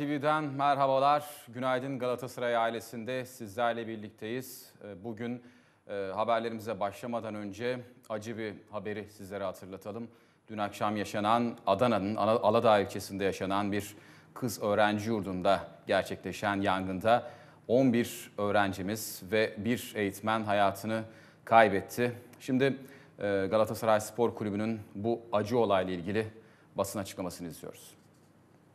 TV'den merhabalar. Günaydın Galatasaray ailesinde sizlerle birlikteyiz. Ee, bugün e, haberlerimize başlamadan önce acı bir haberi sizlere hatırlatalım. Dün akşam yaşanan Adana'nın Aladağ ilçesinde yaşanan bir kız öğrenci yurdunda gerçekleşen yangında 11 öğrencimiz ve bir eğitmen hayatını kaybetti. Şimdi e, Galatasaray Spor Kulübü'nün bu acı olayla ilgili basın açıklamasını izliyoruz.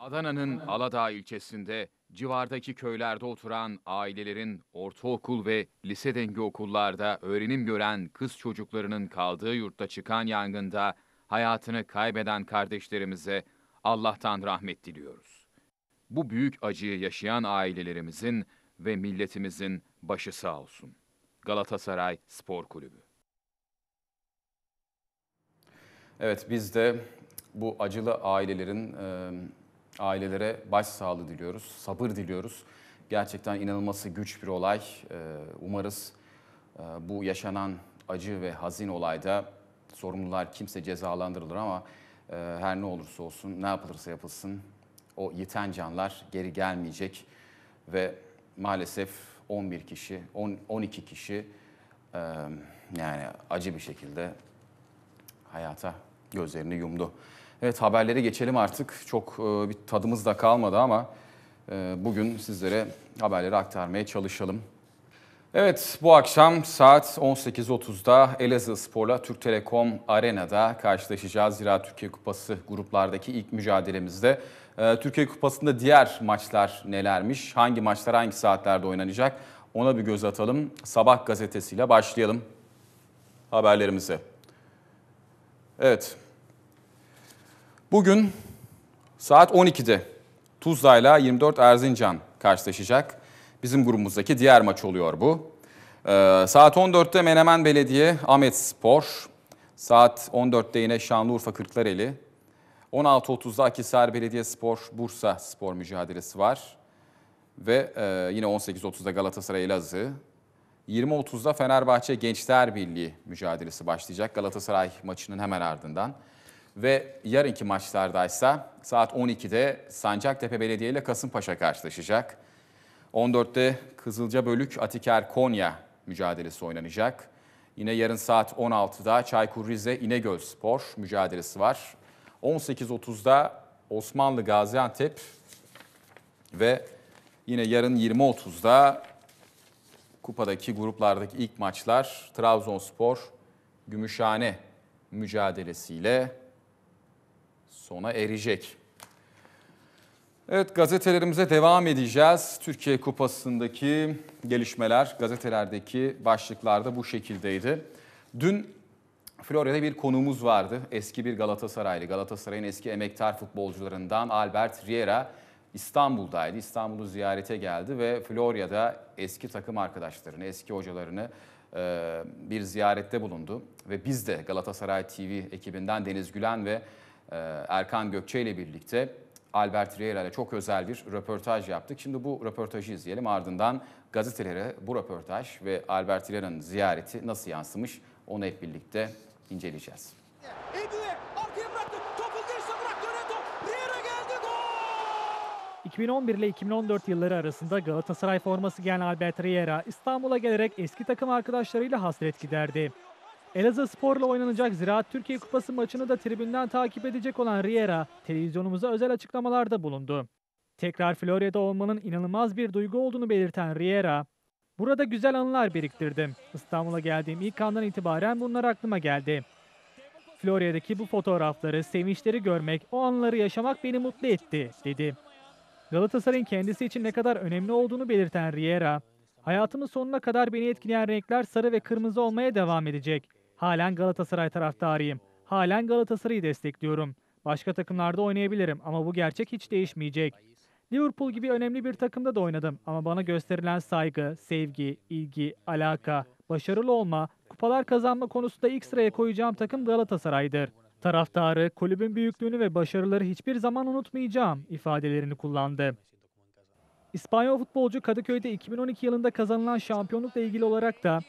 Adana'nın Aladağ ilçesinde civardaki köylerde oturan ailelerin ortaokul ve lise dengi okullarda öğrenim gören kız çocuklarının kaldığı yurtta çıkan yangında hayatını kaybeden kardeşlerimize Allah'tan rahmet diliyoruz. Bu büyük acıyı yaşayan ailelerimizin ve milletimizin başı sağ olsun. Galatasaray Spor Kulübü. Evet biz de bu acılı ailelerin e Ailelere başsağlığı diliyoruz, sabır diliyoruz. Gerçekten inanılması güç bir olay. Ee, umarız e, bu yaşanan acı ve hazin olayda sorumlular kimse cezalandırılır ama e, her ne olursa olsun, ne yapılırsa yapılsın o yiten canlar geri gelmeyecek ve maalesef 11 kişi, 10, 12 kişi e, yani acı bir şekilde hayata gözlerini yumdu. Evet haberlere geçelim artık. Çok e, bir tadımız da kalmadı ama e, bugün sizlere haberleri aktarmaya çalışalım. Evet bu akşam saat 18.30'da Elazığ Spor'la Türk Telekom Arena'da karşılaşacağız. Zira Türkiye Kupası gruplardaki ilk mücadelemizde. E, Türkiye Kupası'nda diğer maçlar nelermiş, hangi maçlar hangi saatlerde oynanacak ona bir göz atalım. Sabah gazetesiyle başlayalım haberlerimize. Evet. Bugün saat 12'de Tuzla ile 24 Erzincan karşılaşacak. Bizim grubumuzdaki diğer maç oluyor bu. Ee, saat 14'te Menemen Belediye, Ahmet Spor. Saat 14'te yine Şanlıurfa Kırklareli. 16.30'da Akisar Belediye Spor, Bursa Spor mücadelesi var. Ve e, yine 18.30'da Galatasaray Elazığ. 20.30'da Fenerbahçe Gençler Birliği mücadelesi başlayacak Galatasaray maçının hemen ardından. Ve yarınki maçlardaysa saat 12'de Sancaktepe Belediye ile Kasımpaşa karşılaşacak. 14'te Kızılca Bölük Atiker Konya mücadelesi oynanacak. Yine yarın saat 16'da Çaykur Rize İnegöl Spor mücadelesi var. 18.30'da Osmanlı Gaziantep ve yine yarın 20.30'da kupadaki gruplardaki ilk maçlar Trabzonspor Gümüşhane mücadelesiyle sona erecek. Evet gazetelerimize devam edeceğiz. Türkiye Kupası'ndaki gelişmeler gazetelerdeki başlıklarda bu şekildeydi. Dün Florya'da bir konuğumuz vardı. Eski bir Galatasaraylı, Galatasaray'ın eski emektar futbolcularından Albert Riera İstanbul'daydı. İstanbul'u ziyarete geldi ve Florya'da eski takım arkadaşlarını, eski hocalarını e, bir ziyarette bulundu. Ve biz de Galatasaray TV ekibinden Deniz Gülen ve ee, Erkan Gökçe ile birlikte Albert Riera ile çok özel bir röportaj yaptık. Şimdi bu röportajı izleyelim ardından gazetelere bu röportaj ve Albert Riera'nın ziyareti nasıl yansımış onu hep birlikte inceleyeceğiz. Ediye 2011 ile 2014 yılları arasında Galatasaray forması giyen Albert Riera İstanbul'a gelerek eski takım arkadaşlarıyla hasret giderdi. Elazığ Spor'la oynanacak Ziraat Türkiye Kupası maçını da tribünden takip edecek olan Riera, televizyonumuza özel açıklamalarda bulundu. Tekrar Florya'da olmanın inanılmaz bir duygu olduğunu belirten Riera, Burada güzel anılar biriktirdim. İstanbul'a geldiğim ilk andan itibaren bunlar aklıma geldi. Florya'daki bu fotoğrafları, sevinçleri görmek, o anları yaşamak beni mutlu etti, dedi. Galatasaray'ın kendisi için ne kadar önemli olduğunu belirten Riera, hayatımın sonuna kadar beni etkileyen renkler sarı ve kırmızı olmaya devam edecek. Halen Galatasaray taraftarıyım. Halen Galatasaray'ı destekliyorum. Başka takımlarda oynayabilirim ama bu gerçek hiç değişmeyecek. Liverpool gibi önemli bir takımda da oynadım ama bana gösterilen saygı, sevgi, ilgi, alaka, başarılı olma, kupalar kazanma konusunda ilk sıraya koyacağım takım Galatasaray'dır. Taraftarı, kulübün büyüklüğünü ve başarıları hiçbir zaman unutmayacağım ifadelerini kullandı. İspanyol futbolcu Kadıköy'de 2012 yılında kazanılan şampiyonlukla ilgili olarak da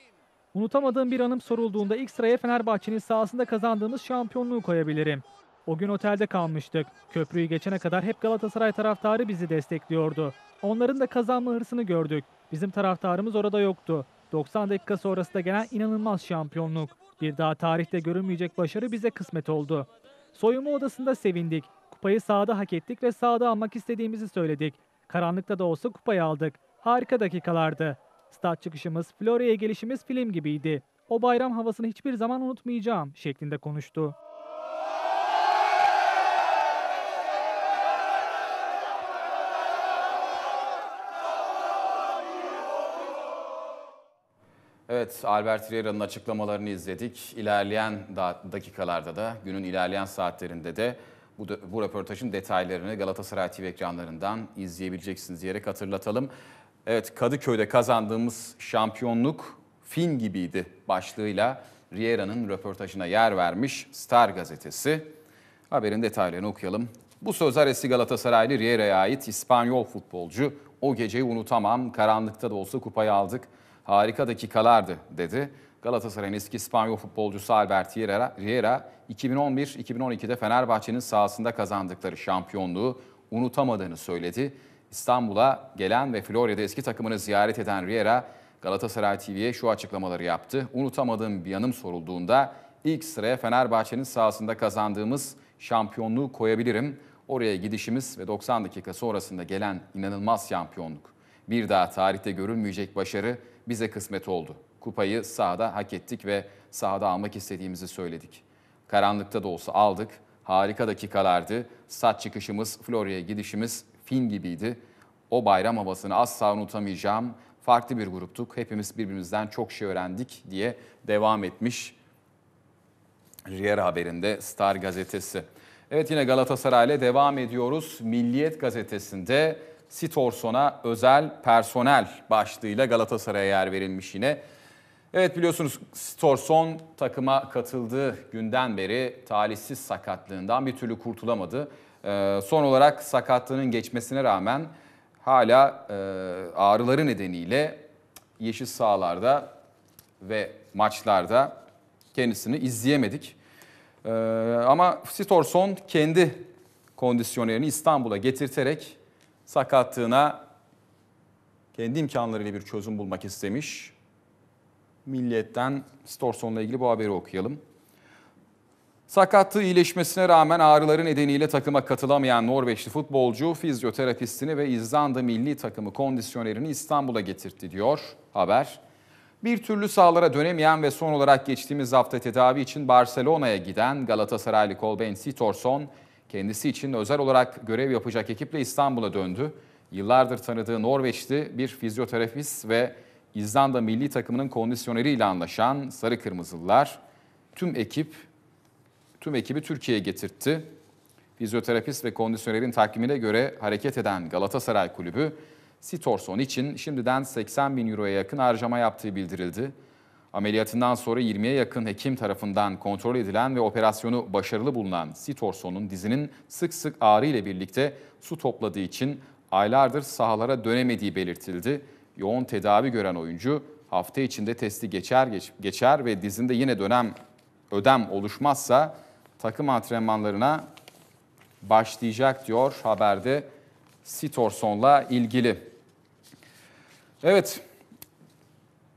Unutamadığım bir anım sorulduğunda ilk sıraya Fenerbahçe'nin sahasında kazandığımız şampiyonluğu koyabilirim. O gün otelde kalmıştık. Köprüyü geçene kadar hep Galatasaray taraftarı bizi destekliyordu. Onların da kazanma hırsını gördük. Bizim taraftarımız orada yoktu. 90 dakika sonrası da gelen inanılmaz şampiyonluk. Bir daha tarihte görünmeyecek başarı bize kısmet oldu. Soyunma odasında sevindik. Kupayı sahada hak ettik ve sahada almak istediğimizi söyledik. Karanlıkta da olsa kupayı aldık. Harika dakikalardı. Stat çıkışımız, Florya'ya gelişimiz film gibiydi. O bayram havasını hiçbir zaman unutmayacağım şeklinde konuştu. Evet, Albert Rivera'nın açıklamalarını izledik. İlerleyen dakikalarda da, günün ilerleyen saatlerinde de bu, bu röportajın detaylarını Galatasaray TV ekranlarından izleyebileceksiniz diyerek hatırlatalım. Evet Kadıköy'de kazandığımız şampiyonluk fin gibiydi başlığıyla Riera'nın röportajına yer vermiş Star gazetesi. Haberin detaylarını okuyalım. Bu sözler eski Galatasaraylı Riera'ya ait İspanyol futbolcu. O geceyi unutamam, karanlıkta da olsa kupayı aldık. Harika dakikalardı dedi. Galatasaray'ın eski İspanyol futbolcusu Albert Riera, Riera 2011-2012'de Fenerbahçe'nin sahasında kazandıkları şampiyonluğu unutamadığını söyledi. İstanbul'a gelen ve Florya'da eski takımını ziyaret eden Riera Galatasaray TV'ye şu açıklamaları yaptı. Unutamadığım bir yanım sorulduğunda ilk sıraya Fenerbahçe'nin sahasında kazandığımız şampiyonluğu koyabilirim. Oraya gidişimiz ve 90 dakika sonrasında gelen inanılmaz şampiyonluk. Bir daha tarihte görülmeyecek başarı bize kısmet oldu. Kupayı sahada hak ettik ve sahada almak istediğimizi söyledik. Karanlıkta da olsa aldık. Harika dakikalardı. Saç çıkışımız, Florya'ya gidişimiz film gibiydi. O bayram havasını asla unutamayacağım. Farklı bir gruptuk. Hepimiz birbirimizden çok şey öğrendik diye devam etmiş Riyer haberinde Star gazetesi. Evet yine Galatasaray ile devam ediyoruz. Milliyet gazetesinde Sitorson'a özel personel başlığıyla Galatasaray'a yer verilmiş yine. Evet biliyorsunuz Storson takıma katıldığı günden beri talihsiz sakatlığından bir türlü kurtulamadı. Ee, son olarak sakatlığının geçmesine rağmen hala e, ağrıları nedeniyle yeşil sahalarda ve maçlarda kendisini izleyemedik. Ee, ama Sitorson kendi kondisyonerini İstanbul'a getirterek sakatlığına kendi imkanlarıyla bir çözüm bulmak istemiş. Milliyetten Storson'la ilgili bu haberi okuyalım. Sakatlığı iyileşmesine rağmen ağrıları nedeniyle takıma katılamayan Norveçli futbolcu fizyoterapistini ve İzlanda milli takımı kondisyonerini İstanbul'a getirtti diyor haber. Bir türlü sahalara dönemeyen ve son olarak geçtiğimiz hafta tedavi için Barcelona'ya giden Galatasaraylı kol Ben Sitorson kendisi için özel olarak görev yapacak ekiple İstanbul'a döndü. Yıllardır tanıdığı Norveçli bir fizyoterapist ve İzlanda milli takımının kondisyoneriyle anlaşan Sarı Kırmızılılar tüm ekip Tüm ekibi Türkiye'ye getirtti. Fizyoterapist ve kondisyonerin takvimine göre hareket eden Galatasaray Kulübü, Sitorson için şimdiden 80 bin euroya yakın harcama yaptığı bildirildi. Ameliyatından sonra 20'ye yakın hekim tarafından kontrol edilen ve operasyonu başarılı bulunan Sitorson'un dizinin sık sık ağrı ile birlikte su topladığı için aylardır sahalara dönemediği belirtildi. Yoğun tedavi gören oyuncu hafta içinde testi geçer geçer ve dizinde yine dönem ödem oluşmazsa takım antrenmanlarına başlayacak diyor haberde Sitorson'la ilgili. Evet,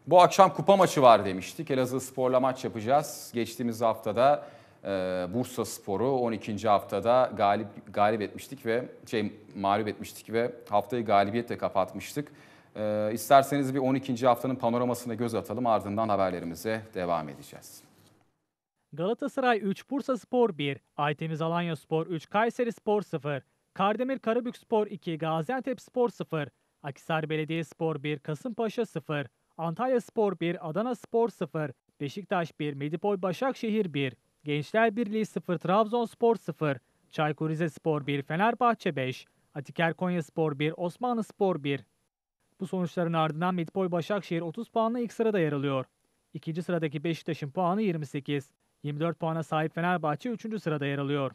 bu akşam kupa maçı var demiştik. Elazığ Spor'la maç yapacağız. Geçtiğimiz haftada e, Bursa Spor'u 12. haftada galip galip etmiştik ve şey mağlup etmiştik ve haftayı galibiyetle kapatmıştık. E, isterseniz bir 12. haftanın panoramasına göz atalım ardından haberlerimize devam edeceğiz. Galatasaray 3, Bursa Spor 1, Aytemiz Alanya Spor 3, Kayseri Spor 0, Kardemir Karabük Spor 2, Gaziantep Spor 0, Akisar Belediye Spor 1, Kasımpaşa 0, Antalya Spor 1, Adana Spor 0, Beşiktaş 1, Medipol Başakşehir 1, Gençler Birliği 0, Spor 0, Çaykur Rizespor 1, Fenerbahçe 5, Atiker Konyaspor 1, Osmanlı Spor 1. Bu sonuçların ardından Medipol Başakşehir 30 puanla ilk sırada yer alıyor. İkinci sıradaki Beşiktaş'ın puanı 28. 24 puana sahip Fenerbahçe 3. sırada yer alıyor.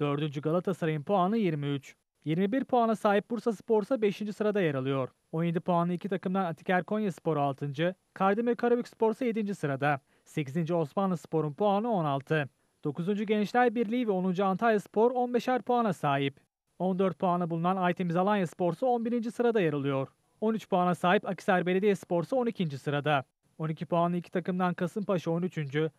4. Galatasaray'ın puanı 23. 21 puana sahip Bursa Spor ise 5. sırada yer alıyor. 17 puanlı iki takımdan Atiker Konya Spor 6. Kardemir Karabük Spor ise 7. sırada. 8. Osmanlı Spor'un puanı 16. 9. Gençler Birliği ve 10. Antalya Spor 15'er puana sahip. 14 puanı bulunan Aytemiz Alanya Spor ise 11. sırada yer alıyor. 13 puana sahip Akisar Belediye Spor ise 12. sırada. 12 puanlı iki takımdan Kasımpaşa 13.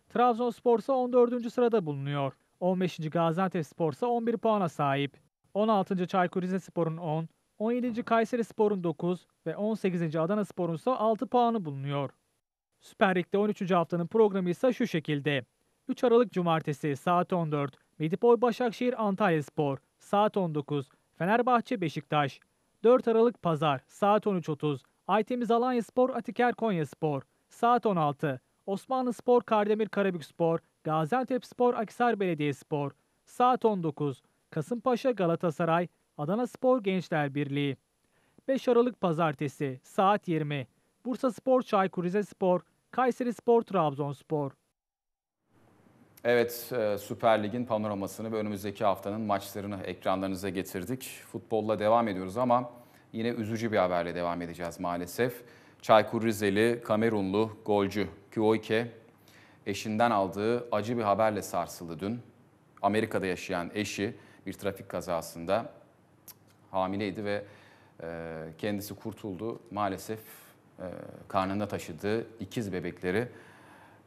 Trabzonspor ise 14. sırada bulunuyor. 15. Gaziantepspor ise 11 puana sahip. 16. Çaykur Rizespor'un 10, 17. Kayseri Spor'un 9 ve 18. Adana Spor'un ise 6 puanı bulunuyor. Süper Lig'de 13. haftanın programı ise şu şekilde. 3 Aralık Cumartesi saat 14, Medipol Başakşehir Antalya Spor saat 19, Fenerbahçe Beşiktaş, 4 Aralık Pazar saat 13.30, Aytemiz Alanya Spor Atiker Konya Spor, Saat 16. Osmanlı Spor Kardemir Karabük Spor, Gaziantep Spor Akisar Belediye Spor. Saat 19. Kasımpaşa Galatasaray, Adana Spor Gençler Birliği. 5 Aralık Pazartesi saat 20. Bursa Spor Çaykur Rizespor, Kayseri Spor Spor. Evet e, Süper Lig'in panoramasını ve önümüzdeki haftanın maçlarını ekranlarınıza getirdik. Futbolla devam ediyoruz ama yine üzücü bir haberle devam edeceğiz maalesef. Çaykur Rizeli Kamerunlu golcü Kuoike, eşinden aldığı acı bir haberle sarsıldı dün. Amerika'da yaşayan eşi bir trafik kazasında hamileydi ve e, kendisi kurtuldu. Maalesef e, karnında taşıdığı ikiz bebekleri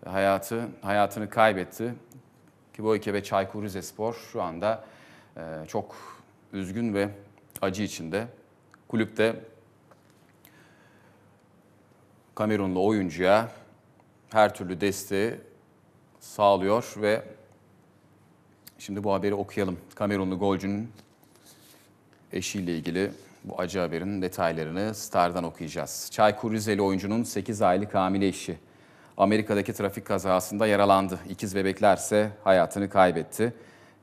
hayatı hayatını kaybetti. Kuoike ve Çaykur Rizespor şu anda e, çok üzgün ve acı içinde. Kulüpte Kamerunlu oyuncuya her türlü desteği sağlıyor ve şimdi bu haberi okuyalım. Kamerunlu golcünün eşiyle ilgili bu acı haberin detaylarını Star'dan okuyacağız. Çaykur Rizeli oyuncunun 8 aylık hamile eşi Amerika'daki trafik kazasında yaralandı. İkiz bebeklerse hayatını kaybetti.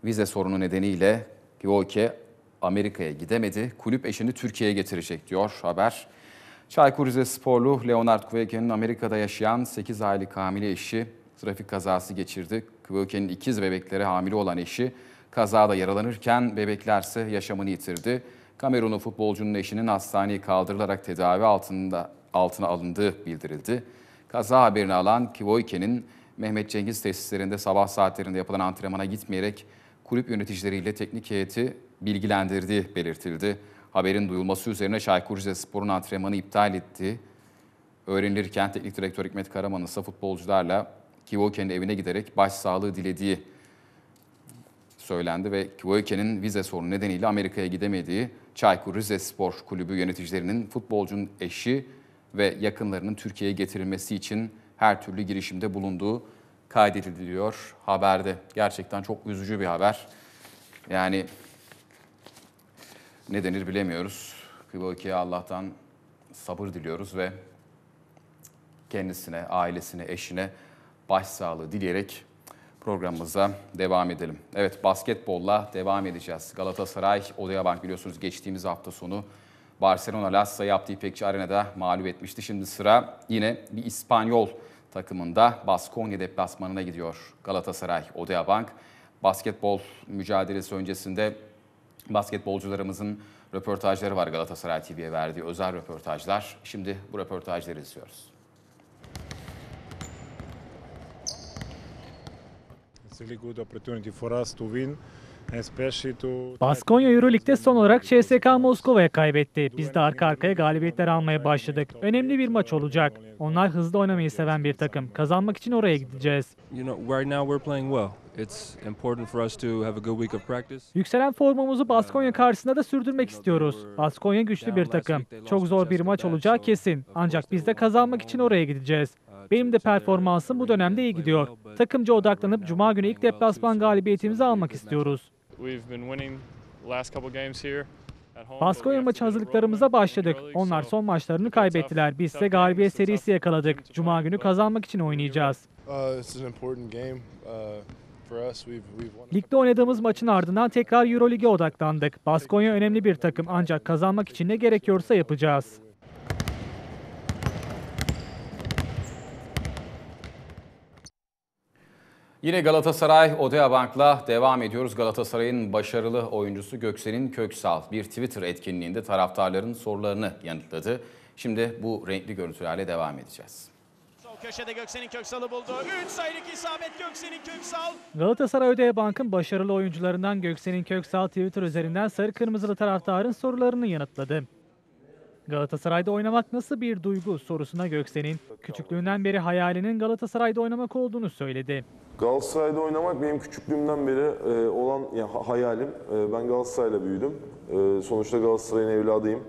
Vize sorunu nedeniyle Gioke Amerika'ya gidemedi. Kulüp eşini Türkiye'ye getirecek diyor haber. Çaykur Rizesporlu Leonard Kuvöken'in Amerika'da yaşayan 8 aylık hamile eşi trafik kazası geçirdi. Kuvöken'in ikiz bebeklere hamile olan eşi kazada yaralanırken bebeklerse yaşamını yitirdi. Kamerunlu futbolcunun eşinin hastaneye kaldırılarak tedavi altında altına alındığı bildirildi. Kaza haberini alan Kivoyke'nin Mehmet Cengiz tesislerinde sabah saatlerinde yapılan antrenmana gitmeyerek kulüp yöneticileriyle teknik heyeti bilgilendirdiği belirtildi. Haberin duyulması üzerine Çaykur Rizespor'un antrenmanı iptal etti. Öğrenilirken teknik direktör Hikmet Karaman'ın ise futbolcularla Kivoke'nin evine giderek başsağlığı dilediği söylendi ve Kivoke'nin vize sorunu nedeniyle Amerika'ya gidemediği Çaykur Rizespor kulübü yöneticilerinin futbolcunun eşi ve yakınlarının Türkiye'ye getirilmesi için her türlü girişimde bulunduğu kaydediliyor haberde. Gerçekten çok üzücü bir haber. Yani ne denir bilemiyoruz. Kıvılki'ye Allah'tan sabır diliyoruz ve kendisine, ailesine, eşine başsağlığı dileyerek programımıza devam edelim. Evet basketbolla devam edeceğiz. Galatasaray Odaya Bank biliyorsunuz geçtiğimiz hafta sonu Barcelona Lassa yaptığı İpekçi Arena'da mağlup etmişti. Şimdi sıra yine bir İspanyol takımında Baskonya deplasmanına gidiyor Galatasaray Odaya Bank. Basketbol mücadelesi öncesinde basketbolcularımızın röportajları var Galatasaray TV'ye verdiği özel röportajlar. Şimdi bu röportajları izliyoruz. Baskonya Euroleague'de son olarak CSKA Moskova'ya kaybetti. Biz de arka arkaya galibiyetler almaya başladık. Önemli bir maç olacak. Onlar hızlı oynamayı seven bir takım. Kazanmak için oraya gideceğiz. You know, right now we're playing well. Yükselen formumuzu uh, Baskonya karşısında da sürdürmek istiyoruz. Baskonya güçlü bir takım. Çok zor bir maç olacağı kesin. Ancak biz de kazanmak için oraya gideceğiz. Uh, Benim de performansım bu dönemde iyi gidiyor. Takımca odaklanıp Cuma günü ilk deplasman galibiyetimizi almak istiyoruz. Baskonya maçı hazırlıklarımıza başladık. Onlar son maçlarını kaybettiler. Biz ise galibiyet serisi yakaladık. Cuma günü kazanmak için oynayacağız. Uh, Ligde oynadığımız maçın ardından tekrar Eurolig'e odaklandık. Baskonya önemli bir takım ancak kazanmak için ne gerekiyorsa yapacağız. Yine Galatasaray Odea Bank'la devam ediyoruz. Galatasaray'ın başarılı oyuncusu Göksel'in Köksal bir Twitter etkinliğinde taraftarların sorularını yanıtladı. Şimdi bu renkli görüntülerle devam edeceğiz köşede Göksel'in Köksal'ı buldu. 3 sayılık isabet Göksel'in Köksal. Galatasaray ödeye Bank'ın başarılı oyuncularından Göksel'in Köksal Twitter üzerinden sarı kırmızılı taraftarın sorularını yanıtladı. Galatasaray'da oynamak nasıl bir duygu sorusuna Göksel'in küçüklüğünden beri hayalinin Galatasaray'da oynamak olduğunu söyledi. Galatasaray'da oynamak benim küçüklüğümden beri e, olan hayalim. E, ben Galatasaray'la büyüdüm. E, sonuçta Galatasaray'ın evladıyım.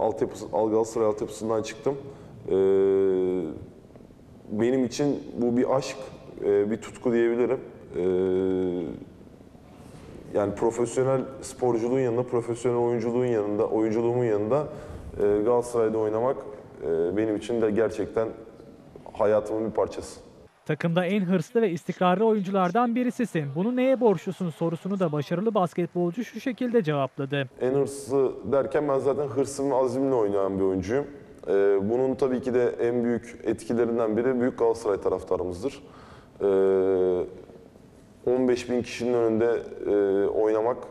Alt E, al Galatasaray altyapısından çıktım benim için bu bir aşk, e, bir tutku diyebilirim. E, yani profesyonel sporculuğun yanında, profesyonel oyunculuğun yanında, oyunculuğumun yanında e, Galatasaray'da oynamak benim için de gerçekten hayatımın bir parçası. Takımda en hırslı ve istikrarlı oyunculardan birisisin. Bunu neye borçlusun sorusunu da başarılı basketbolcu şu şekilde cevapladı. En hırslı derken ben zaten hırsım azimle oynayan bir oyuncuyum. E, bunun tabii ki de en büyük etkilerinden biri büyük Galatasaray taraftarımızdır. E, ee, 15 bin kişinin önünde e, oynamak e,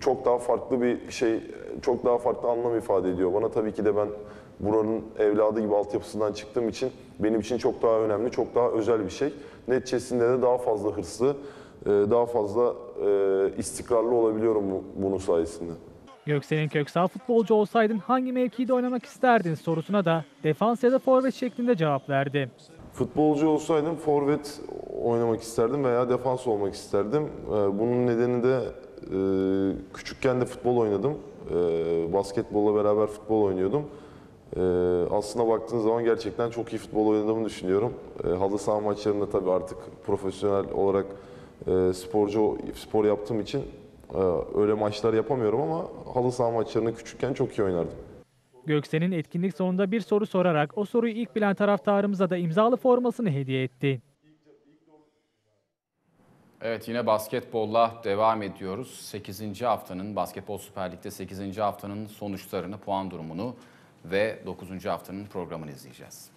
çok daha farklı bir şey, çok daha farklı anlam ifade ediyor. Bana tabii ki de ben buranın evladı gibi altyapısından çıktığım için benim için çok daha önemli, çok daha özel bir şey. Neticesinde de daha fazla hırslı, e, daha fazla e, istikrarlı olabiliyorum bunun sayesinde. Göksel'in köksal futbolcu olsaydın hangi mevkide oynamak isterdin sorusuna da defans ya da forvet şeklinde cevap verdi. Futbolcu olsaydım forvet oynamak isterdim veya defans olmak isterdim. Ee, bunun nedeni de e, küçükken de futbol oynadım. Ee, basketbolla beraber futbol oynuyordum. Ee, aslına baktığınız zaman gerçekten çok iyi futbol oynadığımı düşünüyorum. Halı saha maçlarında tabii artık profesyonel olarak e, sporcu spor yaptığım için ee, öyle maçlar yapamıyorum ama halı saha maçlarını küçükken çok iyi oynardım. Göksel'in etkinlik sonunda bir soru sorarak o soruyu ilk bilen taraftarımıza da imzalı formasını hediye etti. Evet yine basketbolla devam ediyoruz. 8. haftanın Basketbol Süper Lig'de 8. haftanın sonuçlarını, puan durumunu ve 9. haftanın programını izleyeceğiz.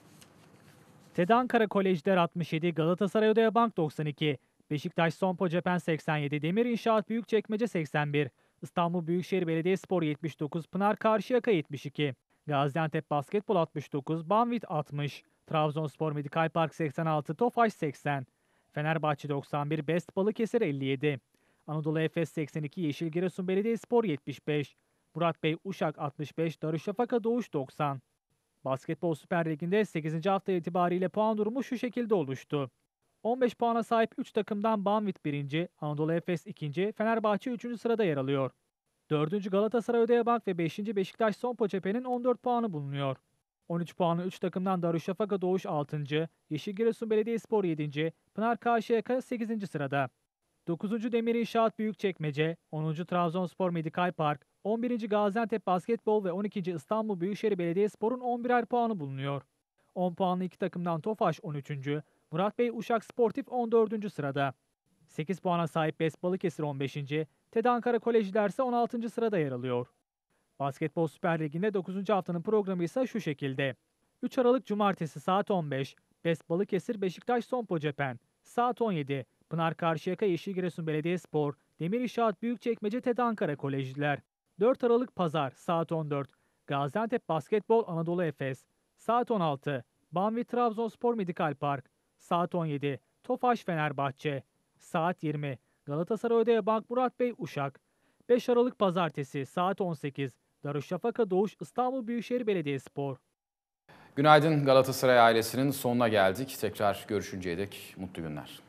TED Ankara Kolejler 67, Galatasaray Bank 92, Beşiktaş Sompo Cepen 87, Demir İnşaat Büyükçekmece 81, İstanbul Büyükşehir Belediyespor 79, Pınar Karşıyaka 72, Gaziantep Basketbol 69, Banvit 60, Trabzonspor Medikal Park 86, Tofaş 80, Fenerbahçe 91, Best Balıkesir 57, Anadolu Efes 82, Yeşil Giresun Belediyespor 75, Murat Bey Uşak 65, Darüşşafaka Doğuş 90. Basketbol Süper Ligi'nde 8. hafta itibariyle puan durumu şu şekilde oluştu. 15 puana sahip 3 takımdan Banvit 1. Anadolu Efes 2. Fenerbahçe 3. sırada yer alıyor. 4. Galatasaray Ödeyebank ve 5. Beşiktaş Sompo Çepe'nin 14 puanı bulunuyor. 13 puanı 3 takımdan Darüşşafaka Doğuş 6. Yeşil Giresun Belediyespor 7. Pınar Karşıyaka 8. sırada. 9. Demir İnşaat Büyükçekmece, 10. Trabzonspor Medikal Park, 11. Gaziantep Basketbol ve 12. İstanbul Büyükşehir Belediyespor'un 11'er puanı bulunuyor. 10 puanlı iki takımdan Tofaş 13. Murat Bey Uşak Sportif 14. sırada. 8 puana sahip Bes Balıkesir 15. TED Ankara Kolejiler ise 16. sırada yer alıyor. Basketbol Süper Ligi'nde 9. haftanın programı ise şu şekilde. 3 Aralık Cumartesi saat 15, Bes Balıkesir Beşiktaş Sompo Cepen, saat 17, Pınar Karşıyaka Yeşil Giresun Belediyespor, Demir İşaat Büyükçekmece TED Ankara Kolejiler. 4 Aralık Pazar saat 14, Gaziantep Basketbol Anadolu Efes, saat 16, Banvi Trabzonspor Medikal Park, Saat 17 Tofaş Fenerbahçe. Saat 20 Galatasaray Ödeye Bank Murat Bey Uşak. 5 Aralık Pazartesi saat 18 Darüşşafaka Doğuş İstanbul Büyükşehir Belediyespor. Günaydın Galatasaray ailesinin sonuna geldik. Tekrar görüşünceye dek mutlu günler.